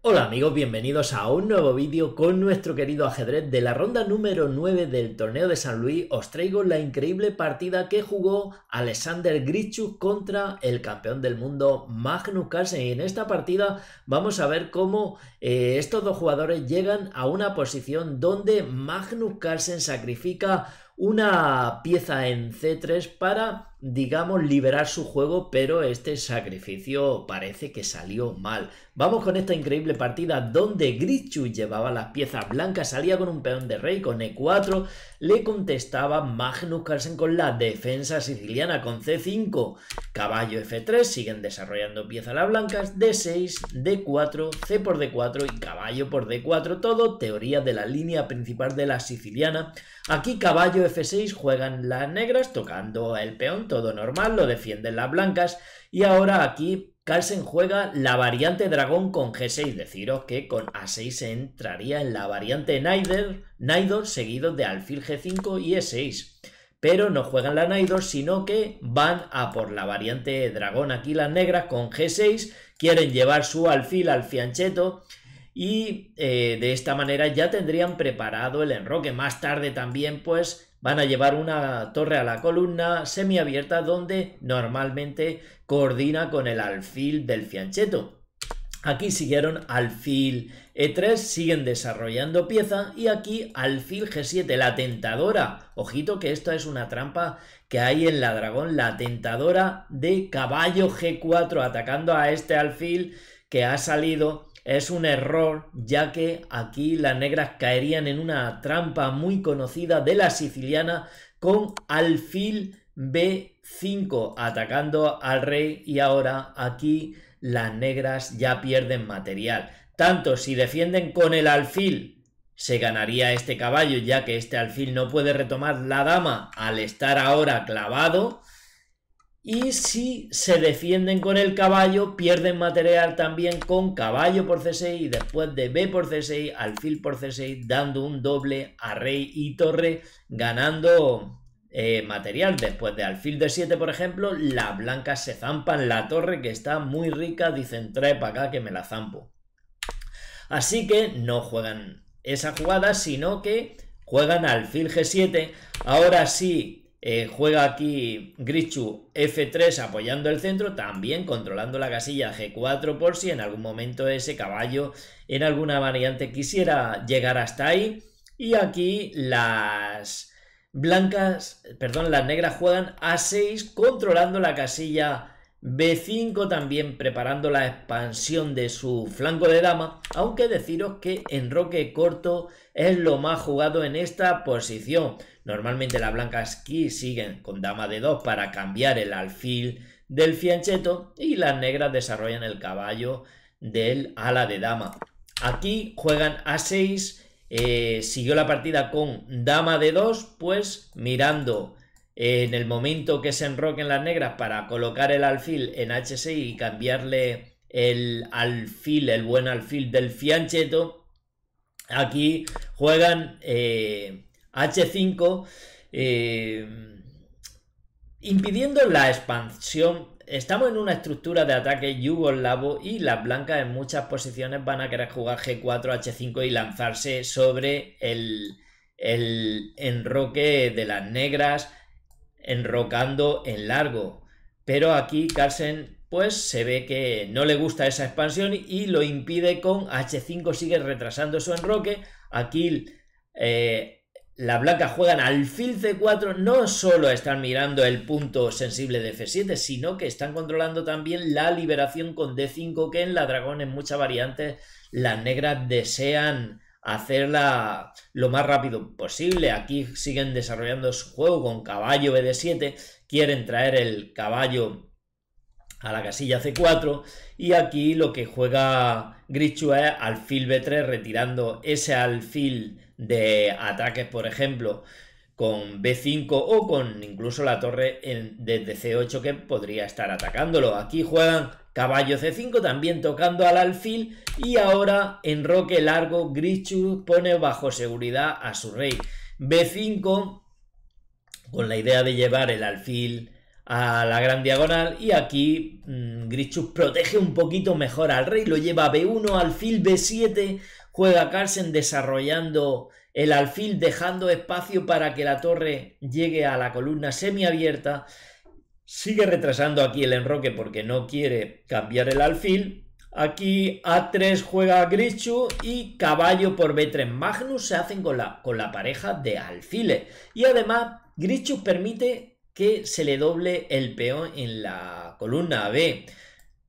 Hola amigos, bienvenidos a un nuevo vídeo con nuestro querido ajedrez de la ronda número 9 del torneo de San Luis. Os traigo la increíble partida que jugó Alexander Grichuk contra el campeón del mundo Magnus Carlsen. Y en esta partida vamos a ver cómo eh, estos dos jugadores llegan a una posición donde Magnus Carlsen sacrifica una pieza en C3 para digamos, liberar su juego, pero este sacrificio parece que salió mal. Vamos con esta increíble partida donde Grichu llevaba las piezas blancas, salía con un peón de rey, con E4, le contestaba Magnus Carlsen con la defensa siciliana, con C5, caballo F3, siguen desarrollando piezas las blancas, D6, D4, C por D4 y caballo por D4, todo teoría de la línea principal de la siciliana. Aquí caballo F6 juegan las negras tocando el peón todo normal, lo defienden las blancas y ahora aquí Carlsen juega la variante dragón con G6, deciros que con A6 se entraría en la variante Naidor seguido de alfil G5 y E6. Pero no juegan la Naidor, sino que van a por la variante dragón aquí las negras con G6, quieren llevar su alfil al fiancheto y eh, de esta manera ya tendrían preparado el enroque. Más tarde también pues van a llevar una torre a la columna semiabierta donde normalmente coordina con el alfil del fiancheto. Aquí siguieron alfil E3, siguen desarrollando pieza y aquí alfil G7, la tentadora. Ojito que esta es una trampa que hay en la dragón, la tentadora de caballo G4 atacando a este alfil que ha salido es un error ya que aquí las negras caerían en una trampa muy conocida de la siciliana con alfil B5 atacando al rey y ahora aquí las negras ya pierden material. Tanto si defienden con el alfil se ganaría este caballo ya que este alfil no puede retomar la dama al estar ahora clavado y si se defienden con el caballo, pierden material también con caballo por C6 y después de B por C6, alfil por C6, dando un doble a rey y torre, ganando eh, material. Después de alfil de 7, por ejemplo, las blancas se zampan la torre que está muy rica, dicen trae para acá que me la zampo. Así que no juegan esa jugada, sino que juegan alfil G7. Ahora sí eh, juega aquí Grichu F3 apoyando el centro, también controlando la casilla G4 por si en algún momento ese caballo en alguna variante quisiera llegar hasta ahí. Y aquí las blancas, perdón, las negras juegan A6 controlando la casilla B5 también preparando la expansión de su flanco de dama, aunque deciros que en roque corto es lo más jugado en esta posición. Normalmente las blancas siguen con dama de 2 para cambiar el alfil del fiancheto y las negras desarrollan el caballo del ala de dama. Aquí juegan a6, eh, siguió la partida con dama de 2, pues mirando en el momento que se enroquen las negras para colocar el alfil en H6 y cambiarle el alfil, el buen alfil del fiancheto, aquí juegan H5 eh, eh, impidiendo la expansión estamos en una estructura de ataque yugoslavo y las blancas en muchas posiciones van a querer jugar G4, H5 y lanzarse sobre el, el enroque de las negras enrocando en largo. Pero aquí Carlsen pues se ve que no le gusta esa expansión y lo impide con H5, sigue retrasando su enroque. Aquí eh, las blancas juegan fil C4, no solo están mirando el punto sensible de F7, sino que están controlando también la liberación con D5, que en la dragón en muchas variantes las negras desean hacerla lo más rápido posible. Aquí siguen desarrollando su juego con caballo BD7, quieren traer el caballo a la casilla C4 y aquí lo que juega Grishua es alfil B3 retirando ese alfil de ataques, por ejemplo, con B5 o con incluso la torre desde C8 que podría estar atacándolo. Aquí juegan Caballo C5 también tocando al alfil y ahora en roque largo Grichu pone bajo seguridad a su rey. B5 con la idea de llevar el alfil a la gran diagonal y aquí mmm, protege un poquito mejor al rey, lo lleva B1, alfil B7, juega Carlsen desarrollando el alfil dejando espacio para que la torre llegue a la columna semiabierta Sigue retrasando aquí el enroque porque no quiere cambiar el alfil. Aquí A3 juega Grichu y caballo por B3. Magnus se hacen con la, pareja de alfiles. Y además, Grichu permite que se le doble el peón en la columna B.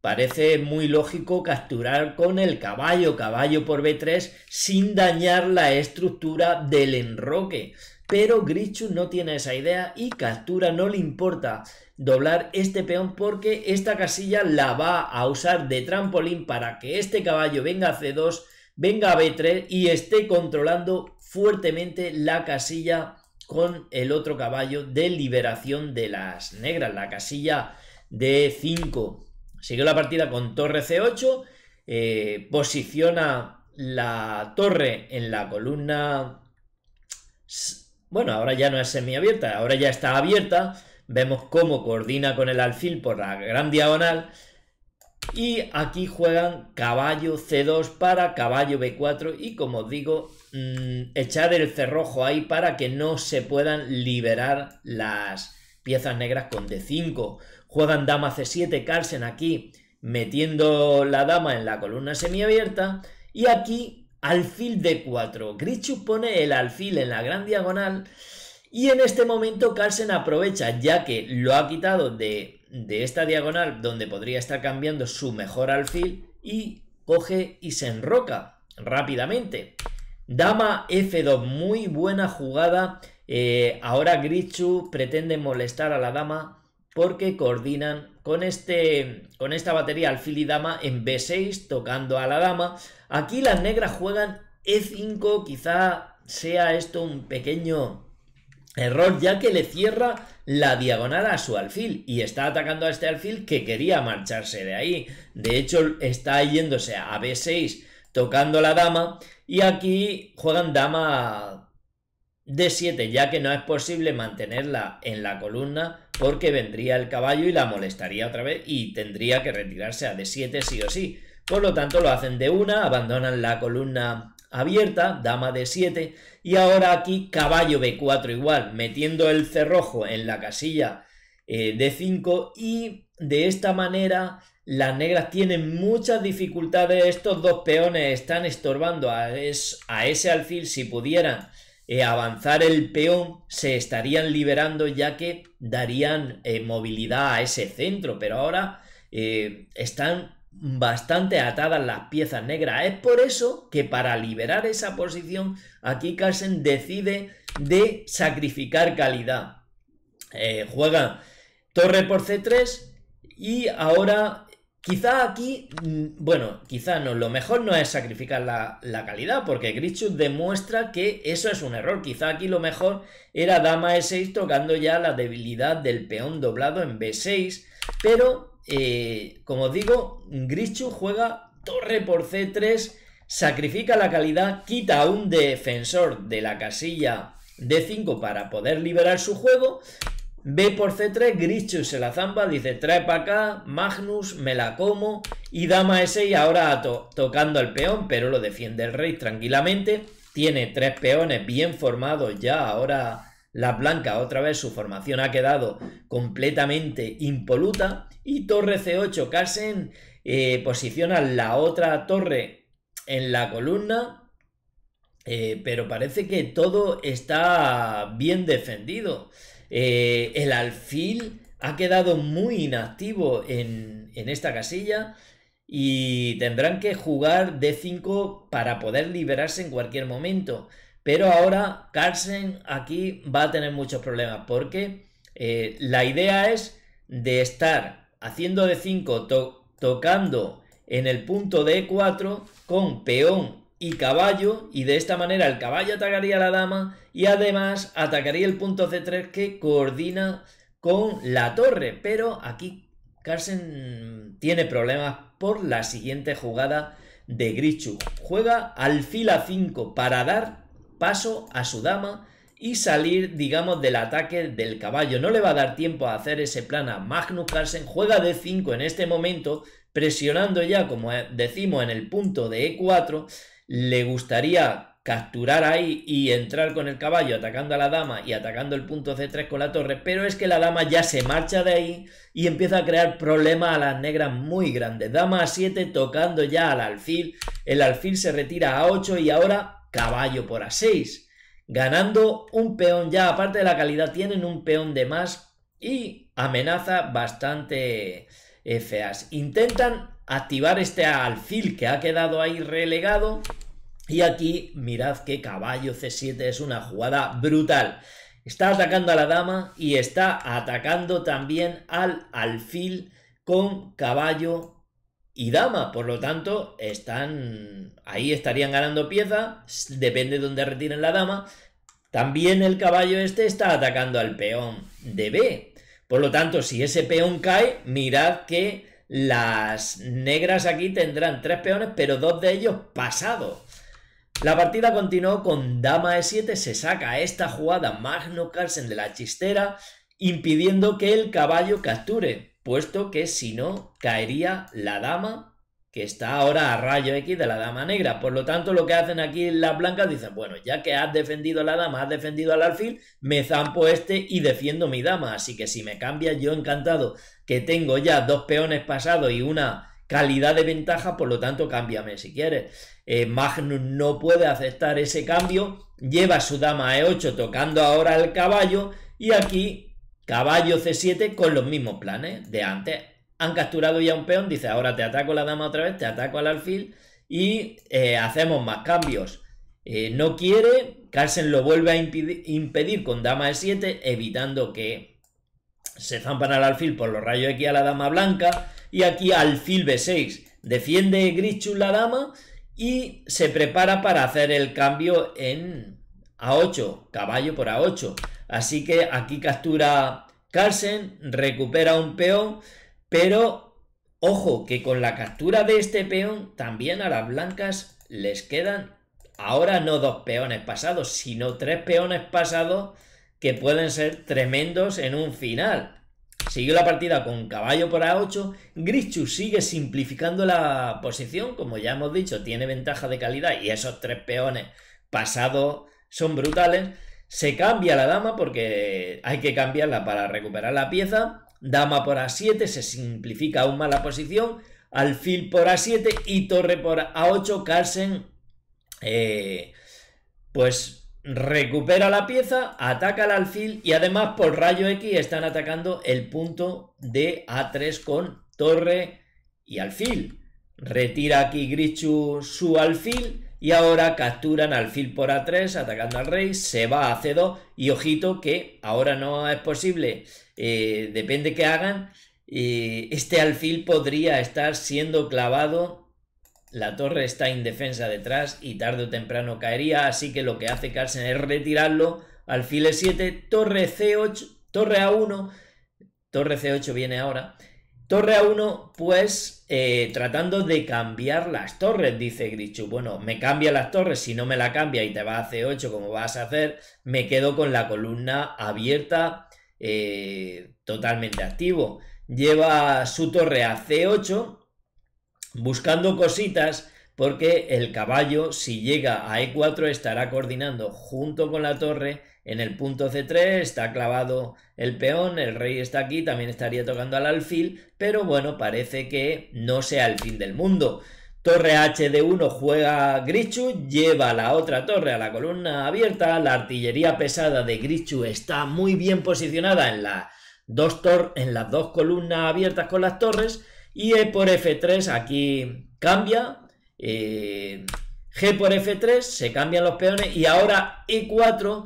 Parece muy lógico capturar con el caballo, caballo por B3, sin dañar la estructura del enroque. Pero Grichu no tiene esa idea y captura no le importa doblar este peón porque esta casilla la va a usar de trampolín para que este caballo venga a C2, venga a B3 y esté controlando fuertemente la casilla con el otro caballo de liberación de las negras, la casilla d 5. Siguió la partida con torre C8, eh, posiciona la torre en la columna... Bueno, ahora ya no es semiabierta, ahora ya está abierta, Vemos cómo coordina con el alfil por la gran diagonal. Y aquí juegan caballo C2 para caballo B4 y como os digo, mm, echar el cerrojo ahí para que no se puedan liberar las piezas negras con D5. Juegan dama C7, Carlsen aquí metiendo la dama en la columna semiabierta y aquí alfil D4. Grichu pone el alfil en la gran diagonal y en este momento Carlsen aprovecha, ya que lo ha quitado de, esta diagonal donde podría estar cambiando su mejor alfil y coge y se enroca rápidamente. Dama F2, muy buena jugada. Eh, ahora Grichu pretende molestar a la dama porque coordinan con, este, con esta batería alfil y dama en B6 tocando a la dama. Aquí las negras juegan E5, quizá sea esto un pequeño Error ya que le cierra la diagonal a su alfil y está atacando a este alfil que quería marcharse de ahí. De hecho está yéndose a B6 tocando la dama y aquí juegan dama D7 ya que no es posible mantenerla en la columna porque vendría el caballo y la molestaría otra vez y tendría que retirarse a D7 sí o sí. Por lo tanto lo hacen de una, abandonan la columna abierta, dama de 7 y ahora aquí caballo b4 igual, metiendo el cerrojo en la casilla eh, de 5 y de esta manera las negras tienen muchas dificultades, estos dos peones están estorbando a, a ese alfil, si pudieran eh, avanzar el peón se estarían liberando ya que darían eh, movilidad a ese centro, pero ahora están bastante atadas las piezas negras. Es por eso que para liberar esa posición, aquí Carlsen decide de sacrificar calidad. Eh, juega torre por C3 y ahora quizá aquí, mm, bueno, quizá no, lo mejor no es sacrificar la, calidad porque Grichuk demuestra que eso es un error. Quizá aquí lo mejor era dama E6 tocando ya la debilidad del peón doblado en B6, pero eh, como os digo, Grischu juega torre por C3, sacrifica la calidad, quita a un defensor de la casilla D5 para poder liberar su juego. B por C3, Grischu se la zamba, dice trae para acá, Magnus, me la como y dama E6 ahora tocando al peón, pero lo defiende el rey tranquilamente. Tiene tres peones bien formados ya ahora la blanca, otra vez su formación ha quedado completamente impoluta y torre C8 Kasen eh, posiciona la otra torre en la columna eh, pero parece que todo está bien defendido. Eh, el alfil ha quedado muy inactivo en, en esta casilla y tendrán que jugar D5 para poder liberarse en cualquier momento. Pero ahora Carlsen aquí va a tener muchos problemas porque eh, la idea es de estar haciendo de 5, tocando en el punto de 4 con peón y caballo y de esta manera el caballo atacaría a la dama y además atacaría el punto C3 que coordina con la torre. Pero aquí Carlsen tiene problemas por la siguiente jugada de Grichu. Juega alfil a 5 para dar paso a su dama y salir, digamos, del ataque del caballo. No le va a dar tiempo a hacer ese plan a Magnus Carlsen. Juega D5 en este momento, presionando ya, como decimos, en el punto de E4. Le gustaría capturar ahí y entrar con el caballo atacando a la dama y atacando el punto C3 con la torre, pero es que la dama ya se marcha de ahí y empieza a crear problemas a las negras muy grandes. Dama a 7 tocando ya al alfil, el alfil se retira a 8 y ahora caballo por a6. Ganando un peón ya, aparte de la calidad, tienen un peón de más y amenaza bastante eh, feas. Intentan activar este alfil que ha quedado ahí relegado. Y aquí mirad que caballo C7 es una jugada brutal. Está atacando a la dama y está atacando también al alfil con caballo y dama. Por lo tanto, están ahí estarían ganando pieza depende de dónde retiren la dama. También el caballo este está atacando al peón de B. Por lo tanto, si ese peón cae, mirad que las negras aquí tendrán tres peones, pero dos de ellos pasados. La partida continuó con dama e7, se saca esta jugada Magno Carlsen de la chistera, impidiendo que el caballo capture puesto que si no, caería la dama que está ahora a rayo X de la dama negra. Por lo tanto, lo que hacen aquí las blancas dicen, bueno, ya que has defendido a la dama, has defendido al alfil, me zampo este y defiendo mi dama. Así que si me cambias, yo encantado que tengo ya dos peones pasados y una calidad de ventaja, por lo tanto, cámbiame si quieres. Eh, Magnus no puede aceptar ese cambio, lleva su dama a e E8 tocando ahora el caballo y aquí Caballo C7 con los mismos planes de antes. Han capturado ya un peón, dice ahora te ataco la dama otra vez, te ataco al alfil y eh, hacemos más cambios. Eh, no quiere, Carlsen lo vuelve a impedir, con dama E7, evitando que se zampan al alfil por los rayos aquí a la dama blanca y aquí alfil B6. Defiende Grichu la dama y se prepara para hacer el cambio en A8, caballo por A8. Así que aquí captura Carlsen, recupera un peón, pero ojo que con la captura de este peón también a las blancas les quedan ahora no dos peones pasados, sino tres peones pasados que pueden ser tremendos en un final. Siguió la partida con caballo por A8. Grischu sigue simplificando la posición. Como ya hemos dicho, tiene ventaja de calidad y esos tres peones pasados son brutales. Se cambia la dama porque hay que cambiarla para recuperar la pieza. Dama por A7, se simplifica aún más la posición. Alfil por A7 y torre por A8. Carlsen, eh, pues recupera la pieza, ataca al alfil y además por rayo X están atacando el punto de A3 con torre y alfil. Retira aquí Grichu su alfil y ahora capturan alfil por A3, atacando al rey, se va a C2 y ojito que ahora no es posible, eh, depende que hagan, eh, este alfil podría estar siendo clavado, la torre está indefensa detrás y tarde o temprano caería, así que lo que hace Carlsen es retirarlo, alfil E7, torre C8, torre A1, torre C8 viene ahora, Torre A1, pues eh, tratando de cambiar las torres, dice Grichu. Bueno, me cambia las torres, si no me la cambia y te va a C8 como vas a hacer, me quedo con la columna abierta eh, totalmente activo. Lleva su torre a C8 buscando cositas porque el caballo si llega a E4 estará coordinando junto con la torre en el punto C3 está clavado el peón, el rey está aquí, también estaría tocando al alfil, pero bueno, parece que no sea el fin del mundo. Torre HD1 juega Grichu, lleva la otra torre a la columna abierta, la artillería pesada de Grichu está muy bien posicionada en, dos en las dos columnas abiertas con las torres, y E por F3 aquí cambia, eh, G por F3 se cambian los peones y ahora E4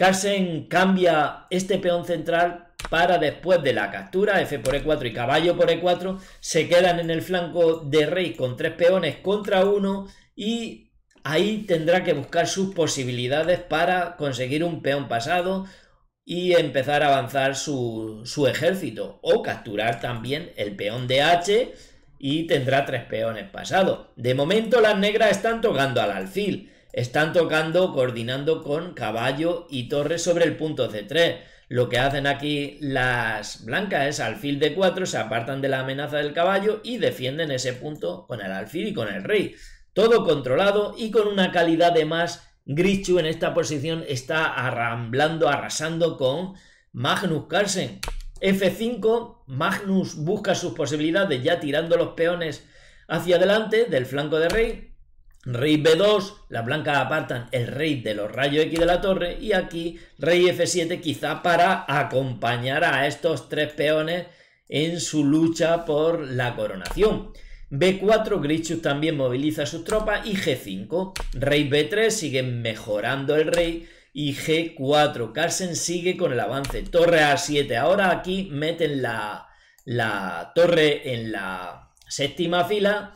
casen cambia este peón central para después de la captura, F por E4 y caballo por E4, se quedan en el flanco de rey con tres peones contra uno y ahí tendrá que buscar sus posibilidades para conseguir un peón pasado y empezar a avanzar su, su ejército o capturar también el peón de H y tendrá tres peones pasados. De momento las negras están tocando al alfil. Están tocando, coordinando con caballo y torre sobre el punto C3. Lo que hacen aquí las blancas es alfil de 4, se apartan de la amenaza del caballo y defienden ese punto con el alfil y con el rey. Todo controlado y con una calidad de más. Grichu en esta posición está arramblando, arrasando con Magnus Carlsen. F5, Magnus busca sus posibilidades ya tirando los peones hacia adelante del flanco de rey. Rey B2, las blancas apartan el rey de los rayos X de la torre y aquí rey F7 quizá para acompañar a estos tres peones en su lucha por la coronación. B4, Grichus también moviliza sus tropas y G5, rey B3 sigue mejorando el rey y G4, Carsen sigue con el avance, torre A7, ahora aquí meten la torre en la séptima fila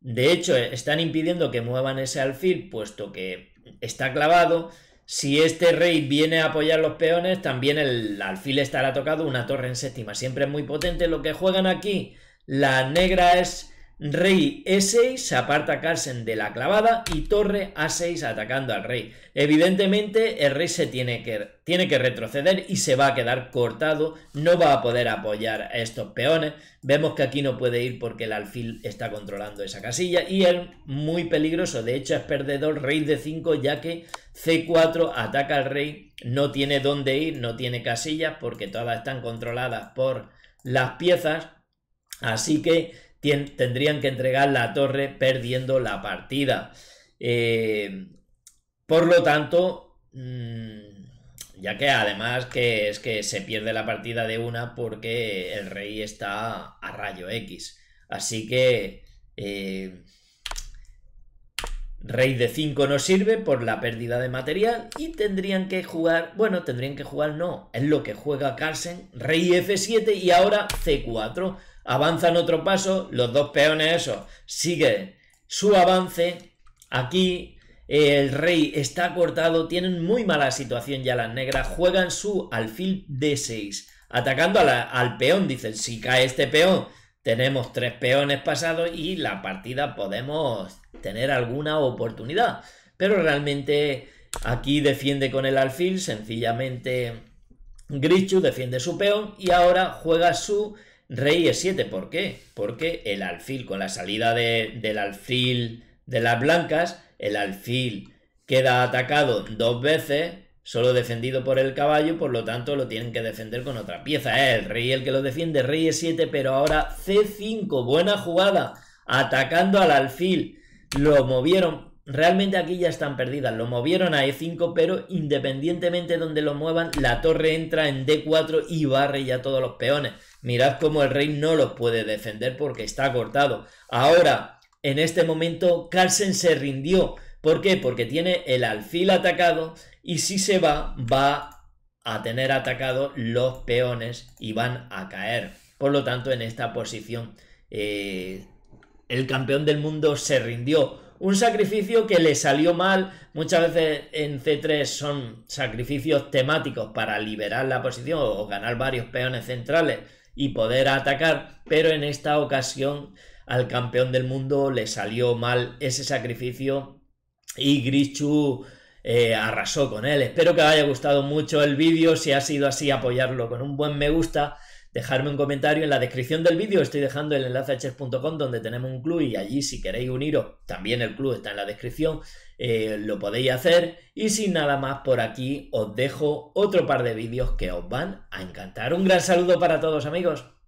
de hecho, eh, están impidiendo que muevan ese alfil, puesto que está clavado. Si este rey viene a apoyar los peones, también el alfil estará tocado, una torre en séptima. Siempre es muy potente. Lo que juegan aquí, la negra es Rey E6 se aparta Carlsen de la clavada y Torre A6 atacando al rey. Evidentemente el rey se tiene que, tiene que retroceder y se va a quedar cortado, no va a poder apoyar a estos peones. Vemos que aquí no puede ir porque el alfil está controlando esa casilla y es muy peligroso, de hecho es perdedor rey de 5 ya que C4 ataca al rey, no tiene dónde ir, no tiene casillas porque todas están controladas por las piezas, así que tendrían que entregar la torre perdiendo la partida. Eh, por lo tanto, mm, ya que además que es que se pierde la partida de una porque el rey está a rayo X. Así que eh, rey de 5 no sirve por la pérdida de material y tendrían que jugar, bueno, tendrían que jugar no, es lo que juega Carlsen, rey F7 y ahora C4 avanzan otro paso, los dos peones eso, sigue su avance, aquí eh, el rey está cortado, tienen muy mala situación ya las negras, juegan su alfil d6, atacando al peón, dicen, si cae este peón, tenemos tres peones pasados y la partida podemos tener alguna oportunidad. Pero realmente aquí defiende con el alfil, sencillamente Grichu defiende su peón y ahora juega su Rey E7, ¿por qué? Porque el alfil, con la salida del alfil de las blancas, el alfil queda atacado dos veces, solo defendido por el caballo, por lo tanto lo tienen que defender con otra pieza. el rey el que lo defiende, rey E7, pero ahora C5, buena jugada, atacando al alfil. Lo movieron Realmente aquí ya están perdidas. Lo movieron a E5, pero independientemente de donde lo muevan, la torre entra en D4 y barre ya todos los peones. Mirad cómo el rey no los puede defender porque está cortado. Ahora, en este momento, Carlsen se rindió. ¿Por qué? Porque tiene el alfil atacado y si se va, va a tener atacados los peones y van a caer. Por lo tanto, en esta posición, eh, el campeón del mundo se rindió un sacrificio que le salió mal. Muchas veces en C3 son sacrificios temáticos para liberar la posición o ganar varios peones centrales y poder atacar. Pero en esta ocasión al campeón del mundo le salió mal ese sacrificio y Grichu eh, arrasó con él. Espero que os haya gustado mucho el vídeo. Si ha sido así, apoyarlo con un buen me gusta dejarme un comentario en la descripción del vídeo. Estoy dejando el enlace a chess.com donde tenemos un club y allí si queréis uniros, también el club está en la descripción, eh, lo podéis hacer. Y sin nada más por aquí, os dejo otro par de vídeos que os van a encantar. Un gran saludo para todos amigos.